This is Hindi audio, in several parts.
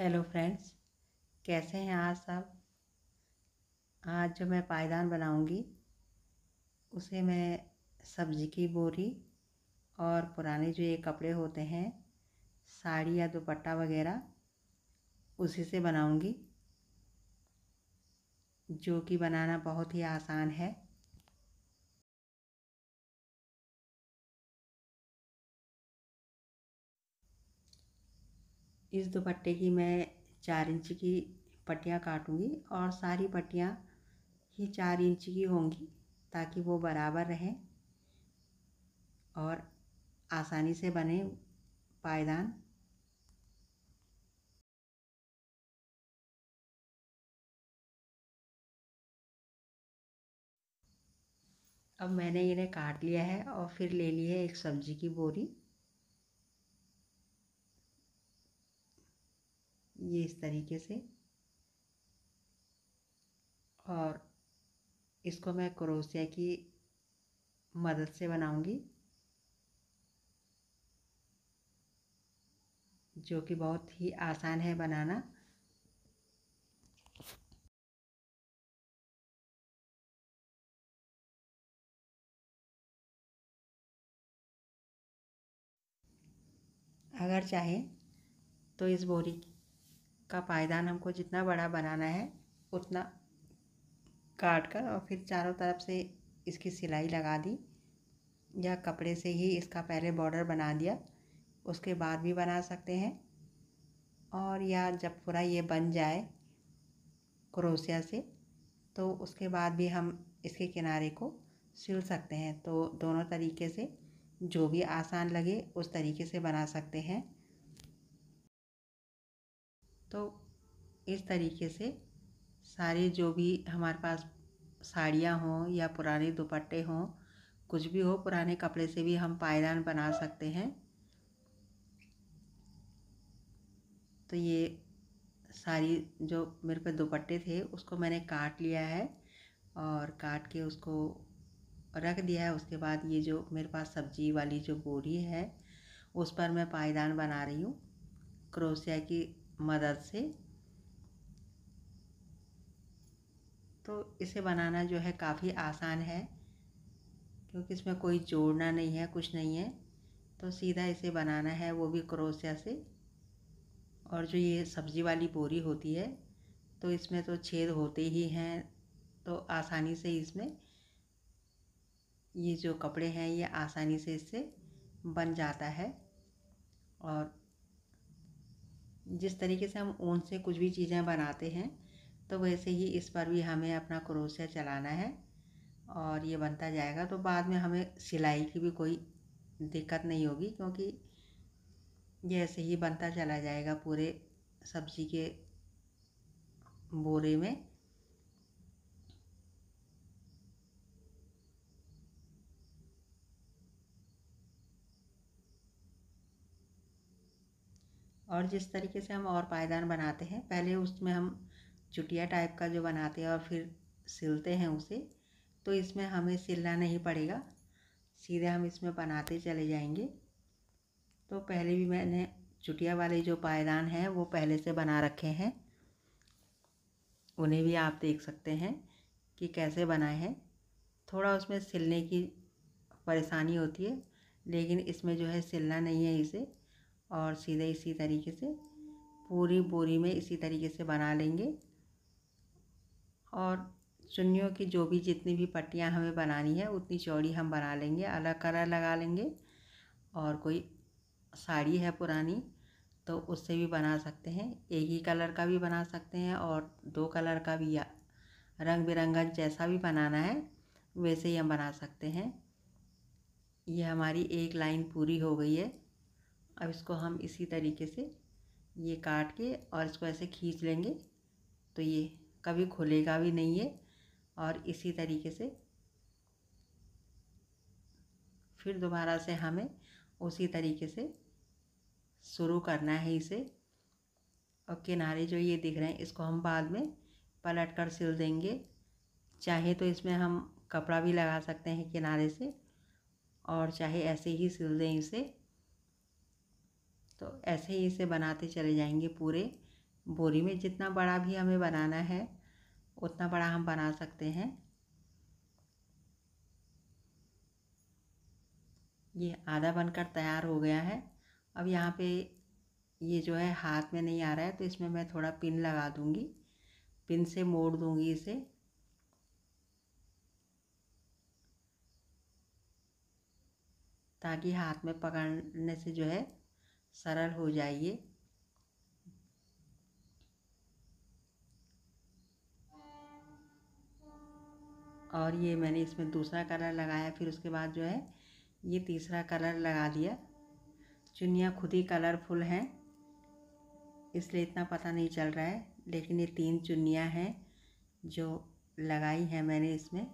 हेलो फ्रेंड्स कैसे हैं आज सब आज जो मैं पायदान बनाऊंगी उसे मैं सब्जी की बोरी और पुराने जो ये कपड़े होते हैं साड़ी या दुपट्टा वगैरह उसी से बनाऊंगी जो कि बनाना बहुत ही आसान है इस दुपट्टे की मैं चार इंच की पट्टियाँ काटूंगी और सारी पट्टियाँ ही चार इंच की होंगी ताकि वो बराबर रहें और आसानी से बने पायदान अब मैंने इन्हें काट लिया है और फिर ले ली है एक सब्ज़ी की बोरी ये इस तरीके से और इसको मैं क्रोसिया की मदद से बनाऊंगी जो कि बहुत ही आसान है बनाना अगर चाहे तो इस बोरी का पायदान हमको जितना बड़ा बनाना है उतना काट कर और फिर चारों तरफ से इसकी सिलाई लगा दी या कपड़े से ही इसका पहले बॉर्डर बना दिया उसके बाद भी बना सकते हैं और या जब पूरा ये बन जाए क्रोसिया से तो उसके बाद भी हम इसके किनारे को सिल सकते हैं तो दोनों तरीके से जो भी आसान लगे उस तरीके से बना सकते हैं तो इस तरीके से सारे जो भी हमारे पास साड़ियाँ हों या पुराने दुपट्टे हों कुछ भी हो पुराने कपड़े से भी हम पायदान बना सकते हैं तो ये सारी जो मेरे पे दुपट्टे थे उसको मैंने काट लिया है और काट के उसको रख दिया है उसके बाद ये जो मेरे पास सब्जी वाली जो बोरी है उस पर मैं पायदान बना रही हूँ क्रोसिया की मदद से तो इसे बनाना जो है काफ़ी आसान है क्योंकि इसमें कोई जोड़ना नहीं है कुछ नहीं है तो सीधा इसे बनाना है वो भी क्रोसिया से और जो ये सब्ज़ी वाली बोरी होती है तो इसमें तो छेद होते ही हैं तो आसानी से इसमें ये जो कपड़े हैं ये आसानी से इससे बन जाता है और जिस तरीके से हम ऊन से कुछ भी चीज़ें बनाते हैं तो वैसे ही इस पर भी हमें अपना क्रोशिया चलाना है और ये बनता जाएगा तो बाद में हमें सिलाई की भी कोई दिक्कत नहीं होगी क्योंकि ये ऐसे ही बनता चला जाएगा पूरे सब्ज़ी के बोरे में और जिस तरीके से हम और पायदान बनाते हैं पहले उसमें हम चुटिया टाइप का जो बनाते हैं और फिर सिलते हैं उसे तो इसमें हमें सिलना नहीं पड़ेगा सीधे हम इसमें बनाते चले जाएंगे तो पहले भी मैंने चुटिया वाले जो पायदान हैं वो पहले से बना रखे हैं उन्हें भी आप देख सकते हैं कि कैसे बनाए हैं थोड़ा उसमें सिलने की परेशानी होती है लेकिन इसमें जो है सिलना नहीं है इसे और सीधे इसी तरीके से पूरी बोरी में इसी तरीके से बना लेंगे और चुन्नियों की जो भी जितनी भी पट्टियाँ हमें बनानी है उतनी चौड़ी हम बना लेंगे अलग कलर लगा लेंगे और कोई साड़ी है पुरानी तो उससे भी बना सकते हैं एक ही कलर का भी बना सकते हैं और दो कलर का भी या रंग बिरंगा जैसा भी बनाना है वैसे ही हम बना सकते हैं ये हमारी एक लाइन पूरी हो गई है अब इसको हम इसी तरीके से ये काट के और इसको ऐसे खींच लेंगे तो ये कभी खुलेगा भी नहीं है और इसी तरीके से फिर दोबारा से हमें उसी तरीके से शुरू करना है इसे और किनारे जो ये दिख रहे हैं इसको हम बाद में पलट कर सिल देंगे चाहे तो इसमें हम कपड़ा भी लगा सकते हैं किनारे से और चाहे ऐसे ही सिल दें इसे तो ऐसे ही इसे बनाते चले जाएंगे पूरे बोरी में जितना बड़ा भी हमें बनाना है उतना बड़ा हम बना सकते हैं ये आधा बनकर तैयार हो गया है अब यहाँ पे ये जो है हाथ में नहीं आ रहा है तो इसमें मैं थोड़ा पिन लगा दूँगी पिन से मोड़ दूँगी इसे ताकि हाथ में पकड़ने से जो है सरल हो जाइए और ये मैंने इसमें दूसरा कलर लगाया फिर उसके बाद जो है ये तीसरा कलर लगा दिया चुनिया खुद ही कलरफुल हैं इसलिए इतना पता नहीं चल रहा है लेकिन ये तीन चुनिया हैं जो लगाई है मैंने इसमें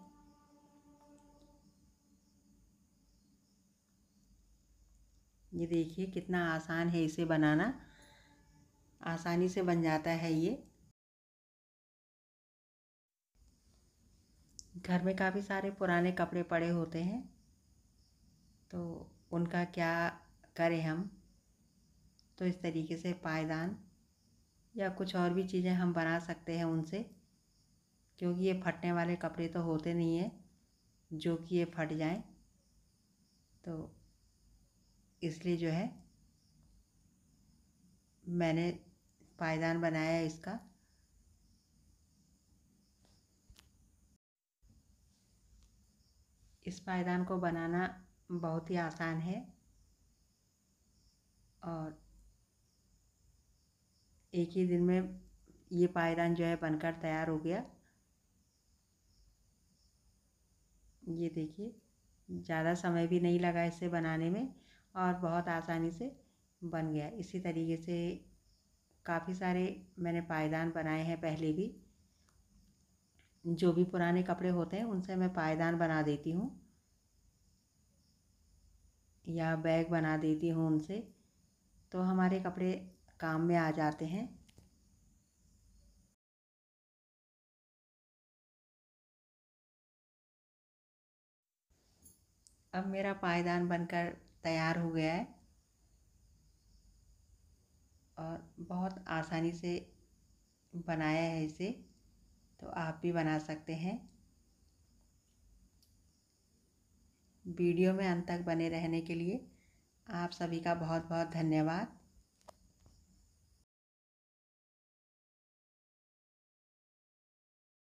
ये देखिए कितना आसान है इसे बनाना आसानी से बन जाता है ये घर में काफ़ी सारे पुराने कपड़े पड़े होते हैं तो उनका क्या करें हम तो इस तरीके से पायदान या कुछ और भी चीज़ें हम बना सकते हैं उनसे क्योंकि ये फटने वाले कपड़े तो होते नहीं हैं जो कि ये फट जाएं तो इसलिए जो है मैंने पायदान बनाया है इसका इस पायदान को बनाना बहुत ही आसान है और एक ही दिन में ये पायदान जो है बनकर तैयार हो गया ये देखिए ज़्यादा समय भी नहीं लगा इसे बनाने में और बहुत आसानी से बन गया इसी तरीके से काफ़ी सारे मैंने पायदान बनाए हैं पहले भी जो भी पुराने कपड़े होते हैं उनसे मैं पायदान बना देती हूँ या बैग बना देती हूँ उनसे तो हमारे कपड़े काम में आ जाते हैं अब मेरा पायदान बनकर तैयार हो गया है और बहुत आसानी से बनाया है इसे तो आप भी बना सकते हैं वीडियो में अंत तक बने रहने के लिए आप सभी का बहुत बहुत धन्यवाद